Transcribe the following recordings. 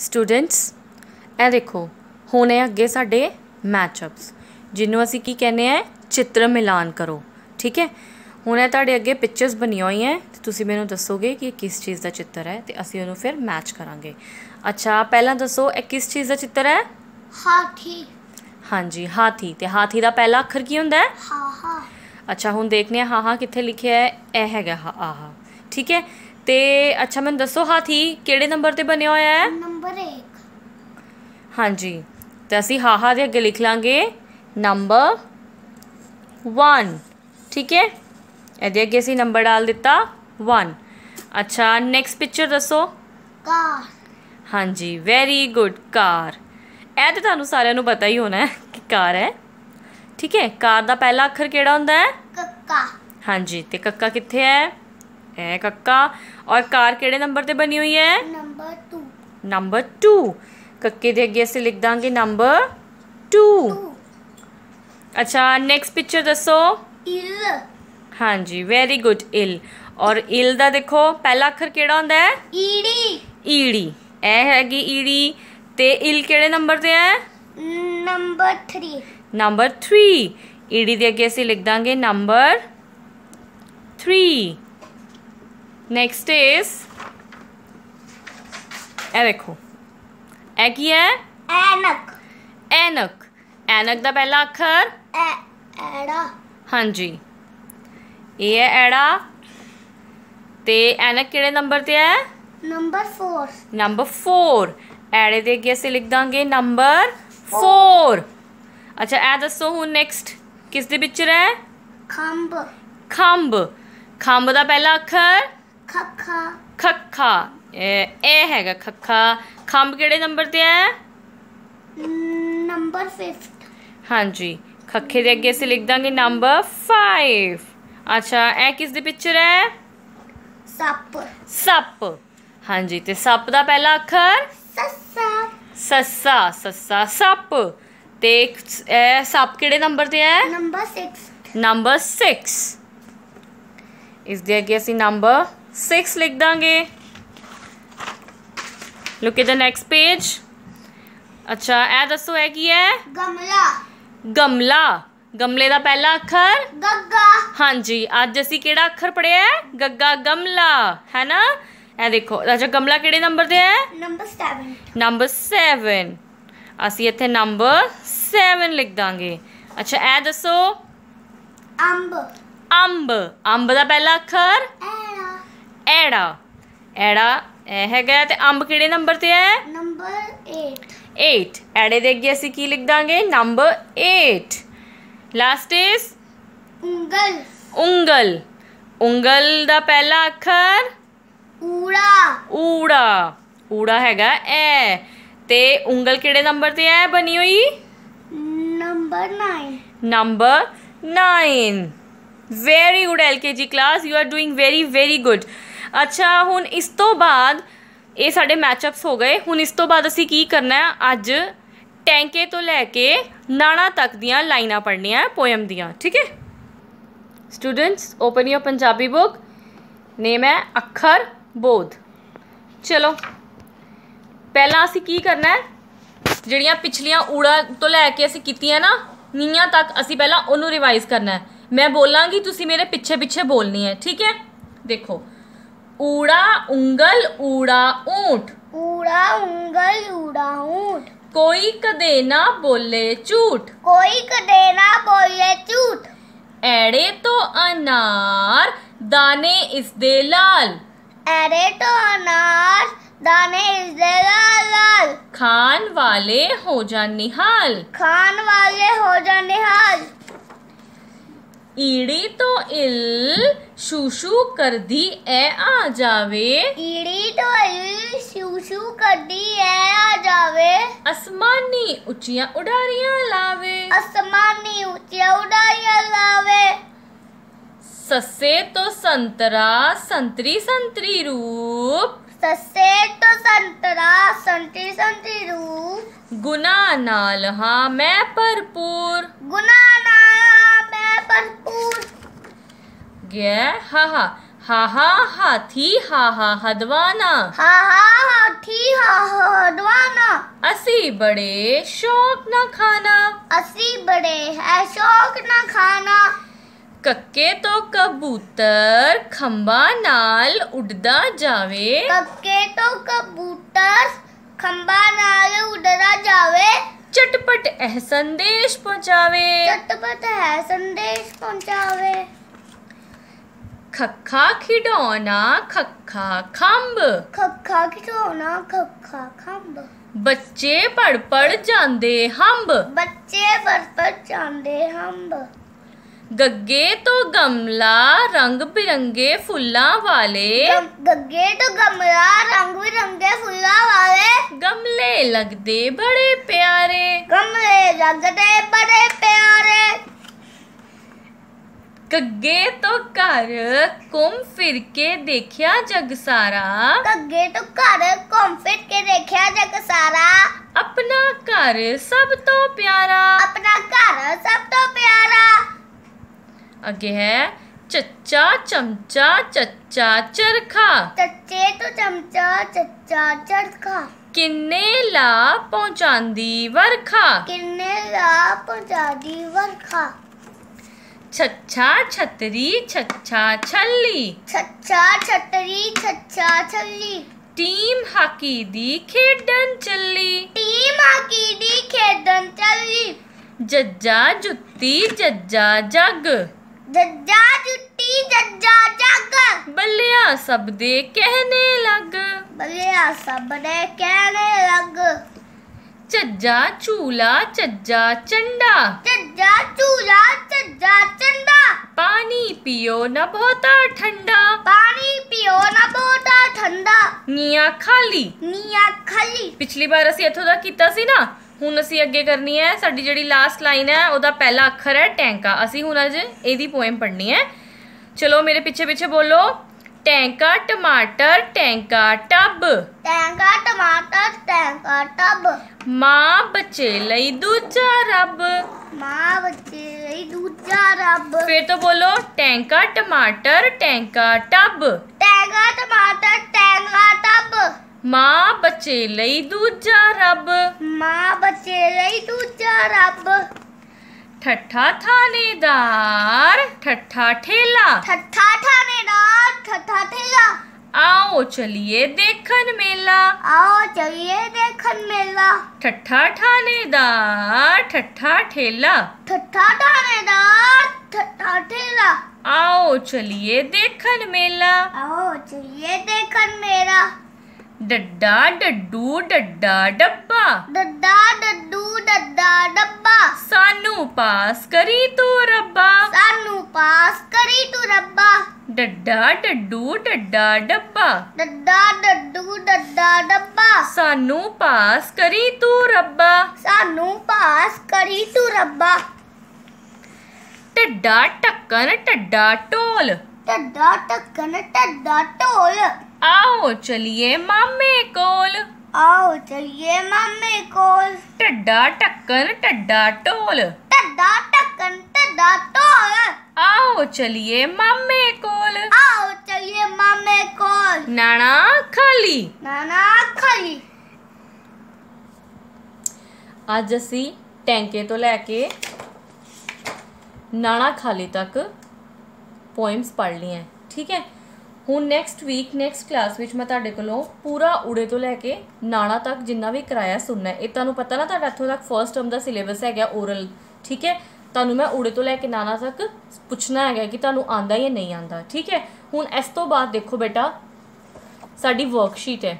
Students ਇਹ ਦੇਖੋ ਹੁਣ ਹੈ ਅੱਗੇ ਸਾਡੇ ਮੈਚਅਪਸ ਜਿਹਨੂੰ ਅਸੀਂ ਕੀ ਕਹਿੰਦੇ ਆ ਚਿੱਤਰ ਮਿਲਾਨ ਕਰੋ ਠੀਕ ਹੈ ਹੁਣ ਇਹ ਤੁਹਾਡੇ ਅੱਗੇ ਪਿਕਚਰਸ ਬਣੀਆਂ ਹੋਈਆਂ ਤੇ ਤੁਸੀਂ ਮੈਨੂੰ ਦੱਸੋਗੇ ਕਿ ਇਹ ਕਿਸ ਚੀਜ਼ ਦਾ ਚਿੱਤਰ ਹੈ ਤੇ ਅਸੀਂ ਉਹਨੂੰ ਫਿਰ ਮੈਚ ਕਰਾਂਗੇ ਅੱਛਾ ਪਹਿਲਾਂ ਦੱਸੋ ਇਹ ਕਿਸ ਚੀਜ਼ ਦਾ ਚਿੱਤਰ ਹੈ ਹਾਥੀ ਹਾਂਜੀ ਹਾਥੀ ਤੇ ਹਾਥੀ ਦਾ ਪਹਿਲਾ ਅੱਖਰ ਕੀ ਹੁੰਦਾ ਹੈ ਹਾ ਹਾ ਅੱਛਾ ਹੁਣ ਦੇਖਨੇ ਆ ਹਾ ਹਾ ਕਿੱਥੇ ਲਿਖਿਆ ਹੈ ਇਹ ਹੈਗਾ ਆਹਾ ਠੀਕ ਹੈ ਤੇ ਅੱਛਾ ਮੈਨੂੰ ਦੱਸੋ ਹਾਥੀ ਕਿਹੜੇ ਨੰਬਰ ਤੇ ਬਣਿਆ ਹੋਇਆ ਹੈ ਨੰਬਰ 1 ਹਾਂਜੀ ਤੇ ਅਸੀਂ ਹਾਹਾ ਦੇ ਅੱਗੇ ਲਿਖ ਲਾਂਗੇ ਨੰਬਰ 1 ਠੀਕ ਹੈ ਇਹਦੇ ਅੱਗੇ ਅਸੀਂ ਨੰਬਰ ਡਾਲ ਦਿੱਤਾ 1 ਅੱਛਾ ਨੈਕਸਟ ਪਿਕਚਰ ਦੱਸੋ ਕਾਰ ਹਾਂਜੀ ਵੈਰੀ ਗੁੱਡ ਕਾਰ ਇਹ ਤਾਂ ਤੁਹਾਨੂੰ ਸਾਰਿਆਂ ਨੂੰ ਪਤਾ ਹੀ ਹੋਣਾ ਹੈ ਕਿ ਕਾਰ ਹੈ ਠੀਕ ਹੈ ਕਾਰ ਦਾ ਪਹਿਲਾ ਅੱਖਰ ਕਿਹੜਾ ਹੁੰਦਾ ਹੈ ਕੱਕਾ ਹਾਂਜੀ ਤੇ ਕੱਕਾ ਕਿੱਥੇ ਹੈ है कक्का और कार केड़े नंबर ते बनी हुई है नंबर टू नंबर टू कक्के दे अगे असं लिख देंगे नंबर टू अच्छा नेक्स्ट पिक्चर दसो इल हाँ जी वेरी गुड इल और इल ਦਾ ਦੇਖੋ ਪਹਿਲਾ ਅੱਖਰ ਕਿਹੜਾ ਹੁੰਦਾ ਹੈ ਈੜੀ ਈੜੀ ਇਹ ਹੈਗੀ ਈੜੀ ਤੇ ਇਲ ਕਿਹੜੇ ਨੰਬਰ ਤੇ ਹੈ ਨੰਬਰ 3 ਨੰਬਰ 3 ਈੜੀ ਦੇ ਅੱਗੇ ਅਸੀਂ ਲਿਖ नेक्स्ट इज ए देखो ए की है एनक एनक एनक का पहला अखर एड़ा हाँ जी ये है एड़ा ਤੇ ਐਨਕ ਕਿਹੜੇ ਨੰਬਰ ਤੇ ਹੈ ਨੰਬਰ 4 ਨੰਬਰ 4 ਐੜੇ ਦੇ ਅੱਗੇ ਅਸੀਂ ਲਿਖ ਦਾਂਗੇ ਨੰਬਰ 4 ਅੱਛਾ ਐ ਦੱਸੋ ਹੁਣ ਨੈਕਸਟ ਕਿਸ ਦੇ ਪਿਕਚਰ ਹੈ ਖੰਭ ਖੰਭ ਖੰਭ ਦਾ ਪਹਿਲਾ ਅੱਖਰ ਖੱਖਾ ਖੱਖਾ ਇਹ ਹੈਗਾ ਖੱਖਾ ਖੰਭ ਕਿਹੜੇ ਨੰਬਰ ਤੇ ਹੈ ਨੰਬਰ 5 ਹਾਂਜੀ ਖੱਖੇ ਦੇ ਅੱਗੇ ਅਸੀਂ ਲਿਖ ਦਾਂਗੇ ਨੰਬਰ 5 ਅੱਛਾ ਇਹ ਕਿਸ ਦੀ ਪਿਕਚਰ ਹੈ ਸੱਪ ਸੱਪ ਹਾਂਜੀ ਤੇ ਸੱਪ ਦਾ ਪਹਿਲਾ ਅੱਖਰ ਸੱਸਾ ਸੱਸਾ ਸੱਸਾ ਸੱਪ ਤੇ ਇਹ ਸੱਪ ਕਿਹੜੇ ਨੰਬਰ ਤੇ ਹੈ ਨੰਬਰ 6 ਨੰਬਰ 6 ਇਸ ਦੇ ਅੱਗੇ ਅਸੀਂ ਨੰਬਰ सिक्स लिख देंगे look at the next page ਅੱਛਾ ਇਹ ਦੱਸੋ ਇਹ ਕੀ ਹੈ ਗਮਲਾ ਗਮਲਾ ਗਮਲੇ ਦਾ ਪਹਿਲਾ ਅੱਖਰ ਗੱਗਾ ਹਾਂਜੀ ਅੱਜ ਅਸੀਂ ਕਿਹੜਾ ਅੱਖਰ ਪੜਿਆ ਹੈ ਗੱਗਾ ਗਮਲਾ ਹੈ ਨਾ ਇਹ ਦੇਖੋ ਅੱਛਾ ਗਮਲਾ ਕਿਹੜੇ ਨੰਬਰ ਤੇ ਹੈ ਨੰਬਰ 7 ਨੰਬਰ 7 ਅਸੀਂ ਇੱਥੇ ਨੰਬਰ 7 ਲਿਖ ਦਾਂਗੇ ਅੱਛਾ ਇਹ ਦੱਸੋ ਅੰਬ ਅੰਬ ਅੰਬ ਦਾ ਪਹਿਲਾ ਅੱਖਰ ਐ ਐੜਾ ਐੜਾ ਇਹ ਹੈਗਾ ਤੇ ਅੰਬ ਕਿਹੜੇ ਨੰਬਰ ਤੇ ਹੈ ਨੰਬਰ 8 8 ਐੜੇ ਦੇ ਅੱਗੇ ਅਸੀਂ ਕੀ ਲਿਖ ਦਾਂਗੇ ਨੰਬਰ 8 ਲਾਸਟ ਇਸ ਉਂਗਲ ਉਂਗਲ ਉਂਗਲ ਦਾ ਪਹਿਲਾ ਅੱਖਰ ਊੜਾ ਊੜਾ ਊੜਾ ਹੈਗਾ ਐ ਤੇ ਉਂਗਲ ਕਿਹੜੇ ਨੰਬਰ ਤੇ ਹੈ ਬਣੀ ਹੋਈ number 9 number 9 very good lkg class you are doing very very good ਅੱਛਾ ਹੁਣ ਇਸ ਤੋਂ ਬਾਅਦ ਇਹ ਸਾਡੇ ਮੈਚਅਪਸ ਹੋ ਗਏ ਹੁਣ ਇਸ ਤੋਂ ਬਾਅਦ ਅਸੀਂ ਕੀ ਕਰਨਾ ਹੈ ਅੱਜ ਟੈਂਕੇ ਤੋਂ ਲੈ ਕੇ ਨਾਣਾ ਤੱਕ ਦੀਆਂ ਲਾਈਨਾਂ ਪੜ੍ਹਨੀਆਂ ਹੈ ਪੋਇਮ ਦੀਆਂ ਠੀਕ ਹੈ students open your Punjabi book name ਹੈ ਅੱਖਰ ਬੋਧ ਚਲੋ ਪਹਿਲਾਂ ਅਸੀਂ ਕੀ ਕਰਨਾ ਹੈ ਜਿਹੜੀਆਂ ਪਿਛਲੀਆਂ ਊੜਾ ਤੋਂ ਲੈ ਕੇ ਅਸੀਂ ਕੀਤੀਆਂ ਨਾ ਨੀਆਂ ਤੱਕ ਅਸੀਂ ਪਹਿਲਾਂ ਉਹਨੂੰ ਰਿਵਾਈਜ਼ ਕਰਨਾ ਹੈ ਮੈਂ ਬੋਲਾਂਗੀ ਤੁਸੀਂ ਮੇਰੇ ਪਿੱਛੇ ਪਿੱਛੇ ਬੋਲਣੀ ਹੈ ਠੀਕ ਹੈ ਦੇਖੋ ऊड़ा उंगल ऊड़ा ऊंट ऊड़ा उंगल ऊड़ा ऊंट कोई कदे ना बोले झूठ कोई कदे ना बोले झूठ एड़े तो अनार दाने इस दे लाल एड़े तो अनार दाने इस दे लाल लाल खान वाले हो जा निहाल खान वाले हो जा निहाल ईड़ी तो इल शुशु कर दी ए आ जावे ईड़ी तो इल शुशु कर दी ए आ जावे आसमानी ऊंचियां उड़ारियां लावे आसमानी ऊंचियां उड़ारियां लावे सस्से तो संतरा संतरी संतरी रूप सस्से तो संतरा संतरी संतरी रूप गुना नाल हाँ मैं भरपूर गुना हाथी हाहा हदवाना हाहा हाथी हाहा हदवाना असी बड़े शौक न खाना असी बड़े है शौक न खाना कक्के तो कबूतर खंबा नाल उड़दा जावे कक्के तो कबूतर खंबा नाल उड़दा जावे चटपट है संदेश पहुंचावे चटपट है संदेश पहुंचावे खखा खिडौना खखा खंब खखा खिडौना खखा खंब बच्चे पढ़ पढ़ जांदे हंब बच्चे पढ़ पढ़ जांदे हंब गग्गे तो गमला रंग बिरंगे फूला वाले गग्गे तो गमला रंग बिरंगे फूला वाले गमले लगते बड़े प्यारे गमले लगते बड़े प्यारे कगे तो कर कुम फिर के देखिया जग सारा कगे तो कर कुम फिर के देखिया जग सारा अपना कर सब तो प्यारा अपना कर सब तो प्यारा अगे है चचा चमचा चचा चरखा चचे तो चमचा चचा चरखा किन्ने ला पहुंचांदी वरखा किन्ने ला पहुंचांदी वरखा छच्छा छतरी छच्छा छल्ली छच्छा छतरी छच्छा छल्ली टीम हाकी दी खेडन चली टीम हाकी दी खेडन चली जज्जा जुत्ती जज्जा जग जज्जा जुत्ती जज्जा जग बल्लिया सब दे कहने लग बल्लिया सब दे कहने लग ਚੱਜਾ ਝੂਲਾ ਚੱਜਾ ਚੰਡਾ ਚੱਜਾ ਝੂਲਾ ਚੱਜਾ ਚੰਡਾ ਪਾਣੀ ਪੀਓ ਨਾ ਬਹੁਤਾ ਠੰਡਾ ਪਾਣੀ ਪੀਓ ਨਾ ਬਹੁਤਾ ਠੰਡਾ ਨੀਆ ਖਾਲੀ ਨੀਆ ਖਾਲੀ ਪਿਛਲੀ ਵਾਰ ਅਸੀਂ ਇੱਥੋਂ ਦਾ ਕੀਤਾ ਸੀ ਨਾ ਹੁਣ ਅਸੀਂ ਅੱਗੇ ਕਰਨੀ ਹੈ ਸਾਡੀ ਜਿਹੜੀ ਲਾਸਟ ਲਾਈਨ ਹੈ ਉਹਦਾ ਪਹਿਲਾ ਅੱਖਰ ਹੈ ਟੈਂਕਾ ਅਸੀਂ ਹੁਣ ਅੱਜ ਇਹਦੀ ਪੋਇਮ ਪੜ੍ਹਨੀ ਹੈ ਚਲੋ ਮੇਰੇ ਪਿੱਛੇ ਪਿੱਛੇ ਬੋਲੋ टैंका टमाटर टैंका टब टैंका टमाटर टैंका टब मां बच्चे लई दूजा रब मां बच्चे लई दूजा रब फिर तो बोलो टैंका टमाटर टैंका टब टैंका टमाटर टैंका टब मां बच्चे लई दूजा रब मां बच्चे लई दूजा रब ठट्ठा थानेदार ठट्ठा ठेला ठट्ठा थानेदार ठट्ठा ठेला आओ चलिए देखन मेला आओ चलिए देखन मेला ठट्ठा ठानेदार ठट्ठा ठेला ठट्ठा ठानेदार ठट्ठा ठेला आओ चलिए देखन मेला आओ चलिए देखन मेला डड्डा डड्डू डड्डा डब्बा डड्डा डड्डू डड्डा डब्बा सानू पास करी तू रब्बा सानू पास करी तू रब्बा डड्डा डड्डू डड्डा डब्बा डड्डा डड्डू डड्डा डब्बा सानू पास करी तू रब्बा सानू पास करी तू रब्बा ढड्डा टक्कन ढड्डा ढोल ढड्डा टक्कन ढड्डा ढोल आओ चलिए मामे कोल आओ चलिए मामे कोल टड्डा टक्कन टड्डा टोल टड्डा टक्कन टड्डा टोल आओ चलिए मामे कोल आओ चलिए मामे कोल नाना खाली नाना ਖਾਲੀ ਅੱਜ ਅਸੀਂ ਟੈਂਕੇ ਤੋਂ ਲੈ ਕੇ ਨਾਣਾ ਖਾਲੀ ਤੱਕ ਪੋਇਮਸ ਪੜ੍ਹ ठीक है थीके? ਹੁਣ ਨੈਕਸਟ ਵੀਕ ਨੈਕਸਟ ਕਲਾਸ ਵਿੱਚ ਮੈਂ ਤੁਹਾਡੇ ਕੋਲੋਂ ਪੂਰਾ ਉੜੇ ਤੋਂ ਲੈ ਕੇ ਨਾਣਾ ਤੱਕ ਜਿੰਨਾ ਵੀ ਕਰਾਇਆ ਸੁਣਨਾ ਹੈ ਇਹ ਤੁਹਾਨੂੰ ਪਤਾ ਨਾ ਤੁਹਾਡਾ ਇੱਥੋਂ ਤੱਕ ਫਰਸਟ ਟਰਮ ਦਾ ਸਿਲੇਬਸ ਹੈਗਾ ਓਰਲ ਠੀਕ ਹੈ ਤੁਹਾਨੂੰ ਮੈਂ ਉੜੇ ਤੋਂ ਲੈ ਕੇ ਨਾਣਾ ਤੱਕ ਪੁੱਛਣਾ ਹੈਗਾ ਕਿ ਤੁਹਾਨੂੰ ਆਂਦਾ ਜਾਂ ਨਹੀਂ ਆਂਦਾ ਠੀਕ ਹੈ ਹੁਣ ਇਸ ਤੋਂ ਬਾਅਦ ਦੇਖੋ ਬੇਟਾ ਸਾਡੀ ਵਰਕਸ਼ੀਟ ਹੈ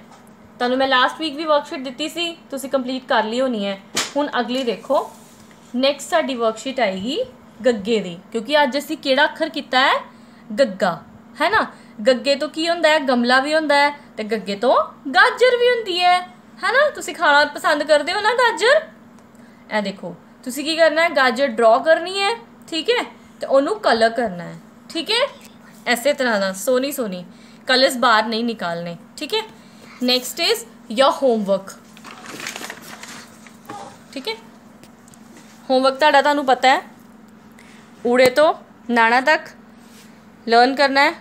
ਤੁਹਾਨੂੰ ਮੈਂ ਲਾਸਟ ਵੀਕ ਵੀ ਵਰਕਸ਼ੀਟ ਦਿੱਤੀ ਸੀ ਤੁਸੀਂ ਕੰਪਲੀਟ ਕਰ ਲਈ ਹੋਣੀ ਹੈ ਹੁਣ ਅਗਲੀ ਦੇਖੋ ਨੈਕਸਟ ਸਾਡੀ ਵਰਕਸ਼ੀਟ ਆਏਗੀ ਗੱਗੇ ਦੀ ਕਿਉਂਕਿ ਅੱਜ ਅਸੀਂ ਕਿਹੜਾ ਅੱਖਰ ਕੀਤਾ ਹੈ ਗੱਗਾ ਹੈ ਨਾ ਗੱਗੇ ਤੋਂ ਕੀ ਹੁੰਦਾ ਹੈ ਗਮਲਾ ਵੀ ਹੁੰਦਾ ਹੈ ਤੇ ਗੱਗੇ ਤੋਂ ਗਾਜਰ ਵੀ ਹੁੰਦੀ ਹੈ ਹੈਨਾ ਤੁਸੀਂ ਖਾਣਾ ਪਸੰਦ ਕਰਦੇ ਹੋ ਨਾ ਗਾਜਰ ਇਹ ਦੇਖੋ ਤੁਸੀਂ ਕੀ ਕਰਨਾ ਹੈ ਗਾਜਰ ਡਰਾ ਕਰਨੀ ਹੈ ਠੀਕ ਹੈ ਤੇ ਉਹਨੂੰ ਕਲਰ ਕਰਨਾ ਹੈ ਠੀਕ ਹੈ ਐਸੇ ਤਰ੍ਹਾਂ ਦਾ ਸੋਨੀ ਸੋਨੀ ਕਲਰਸ ਬਾਹਰ ਨਹੀਂ ਨਿਕਾਲਨੇ ਠੀਕ ਹੈ ਨੈਕਸਟ ਇਜ਼ ਯੋਰ ਹੋਮਵਰਕ ਠੀਕ ਹੈ ਹੋਮਵਰਕ ਤੁਹਾਡਾ ਤੁਹਾਨੂੰ ਪਤਾ ਹੈ ਊੜੇ ਤੋਂ ਨਾਣਾ ਤੱਕ ਲਰਨ ਕਰਨਾ ਹੈ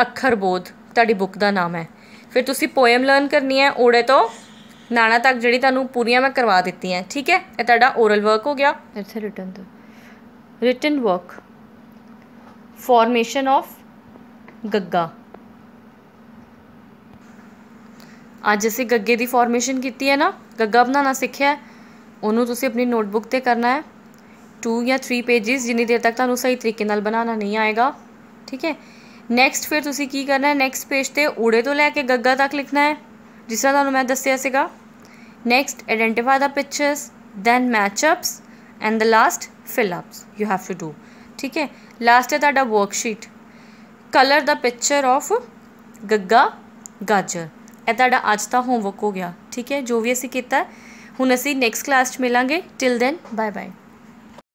ਅੱਖਰ ਬੋਧ ਤੁਹਾਡੀ ਬੁੱਕ ਦਾ ਨਾਮ ਹੈ ਫਿਰ ਤੁਸੀਂ ਪੋਇਮ ਲਰਨ ਕਰਨੀ ਹੈ ਓੜੇ ਤੋਂ ਨਾਣਾ ਤੱਕ ਜਿਹੜੀ ਤੁਹਾਨੂੰ ਪੂਰੀਆਂ ਮੈਂ ਕਰਵਾ ਦਿੱਤੀਆਂ ਠੀਕ ਹੈ ਇਹ ਤੁਹਾਡਾ ਓਰਲ ਵਰਕ ਹੋ ਗਿਆ ਇੱਥੇ ਰਿਟਨ ਤੋਂ ਰਿਟਨ ਵਰਕ ਫਾਰਮੇਸ਼ਨ ਆਫ ਗੱਗਾ ਅੱਜ ਅਸੀਂ ਗੱਗੇ ਦੀ ਫਾਰਮੇਸ਼ਨ ਕੀਤੀ ਹੈ ਨਾ ਗੱਗਾ ਬਣਾਉਣਾ ਸਿੱਖਿਆ ਉਹਨੂੰ ਤੁਸੀਂ ਆਪਣੀ ਨੋਟਬੁੱਕ ਤੇ ਕਰਨਾ ਹੈ 2 ਜਾਂ 3 ਪੇजेस ਜਿੰਨੀ ਦੇਰ ਤੱਕ ਤੁਹਾਨੂੰ ਸਹੀ ਤਰੀਕੇ ਨਾਲ ਬਣਾਉਣਾ ਨਹੀਂ ਆਏਗਾ ਠੀਕ ਹੈ ਨੈਕਸਟ ਫਿਰ ਤੁਸੀਂ ਕੀ ਕਰਨਾ ਹੈ ਨੈਕਸਟ ਪੇਜ ਤੇ ਊੜੇ ਤੋਂ ਲੈ ਕੇ ਗੱਗਾ ਤੱਕ ਲਿਖਣਾ ਹੈ ਜਿਸ ਤਰ੍ਹਾਂ ਤੁਹਾਨੂੰ ਮੈਂ ਦੱਸਿਆ ਸੀਗਾ ਨੈਕਸਟ ਆਇਡੈਂਟੀਫਾਈ ਦਾ pictures then match ups and the last fill ups you have to do ਠੀਕ ਹੈ ਲਾਸਟ ਹੈ ਤੁਹਾਡਾ ਵਰਕਸ਼ੀਟ ਕਲਰ ਦਾ ਪਿਕਚਰ ਆਫ ਗੱਗਾ ਗਾਜਰ ਇਹ ਤੁਹਾਡਾ ਅੱਜ ਦਾ ਹੋਮਵਰਕ ਹੋ ਗਿਆ ਠੀਕ ਹੈ ਜੋ ਵੀ ਅਸੀਂ ਕੀਤਾ ਹੁਣ ਅਸੀਂ ਨੈਕਸਟ ਕਲਾਸ 'ਚ ਮਿਲਾਂਗੇ ਟਿਲ ਦੈਨ ਬਾਏ ਬਾਏ